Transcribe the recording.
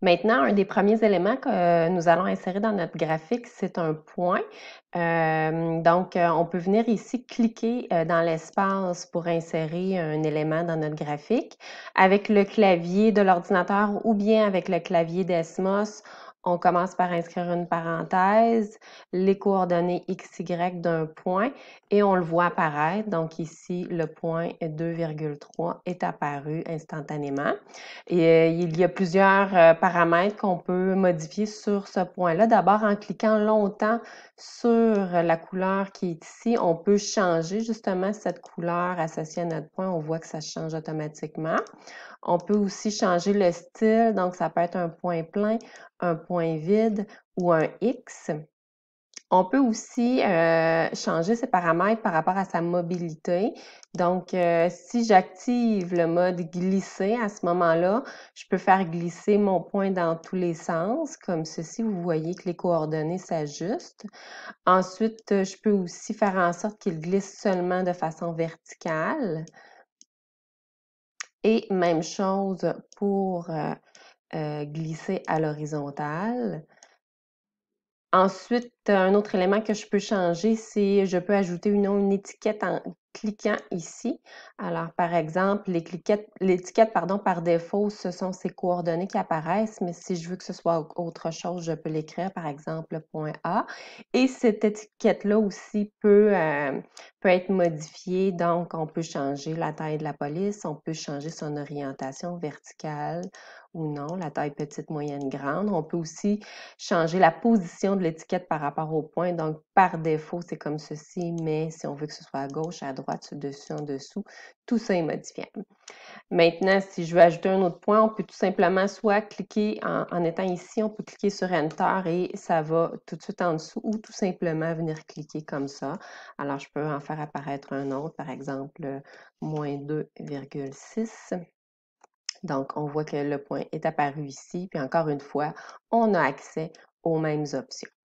Maintenant, un des premiers éléments que euh, nous allons insérer dans notre graphique, c'est un point. Euh, donc, euh, on peut venir ici cliquer dans l'espace pour insérer un élément dans notre graphique. Avec le clavier de l'ordinateur ou bien avec le clavier d'Esmos, on commence par inscrire une parenthèse, les coordonnées XY d'un point et on le voit apparaître. Donc ici, le point 2,3 est apparu instantanément. Et euh, il y a plusieurs euh, paramètres qu'on peut modifier sur ce point-là. D'abord, en cliquant longtemps sur la couleur qui est ici, on peut changer justement cette couleur associée à notre point. On voit que ça change automatiquement. On peut aussi changer le style, donc ça peut être un point plein, un point vide ou un X. On peut aussi euh, changer ses paramètres par rapport à sa mobilité. Donc, euh, si j'active le mode glisser à ce moment-là, je peux faire glisser mon point dans tous les sens, comme ceci. Vous voyez que les coordonnées s'ajustent. Ensuite, je peux aussi faire en sorte qu'il glisse seulement de façon verticale. Et même chose pour euh, euh, glisser à l'horizontale. Ensuite, un autre élément que je peux changer, c'est je peux ajouter une étiquette en, cliquant ici. Alors, par exemple, l'étiquette pardon, par défaut, ce sont ces coordonnées qui apparaissent, mais si je veux que ce soit autre chose, je peux l'écrire, par exemple, point A. Et cette étiquette-là aussi peut, euh, peut être modifiée. Donc, on peut changer la taille de la police, on peut changer son orientation verticale ou non, la taille petite, moyenne, grande. On peut aussi changer la position de l'étiquette par rapport au point. Donc, par défaut, c'est comme ceci, mais si on veut que ce soit à gauche, à droite, dessus, en dessous. Tout ça est modifiable. Maintenant, si je veux ajouter un autre point, on peut tout simplement soit cliquer en, en étant ici, on peut cliquer sur Enter et ça va tout de suite en dessous ou tout simplement venir cliquer comme ça. Alors, je peux en faire apparaître un autre, par exemple, moins 2,6. Donc, on voit que le point est apparu ici. Puis encore une fois, on a accès aux mêmes options.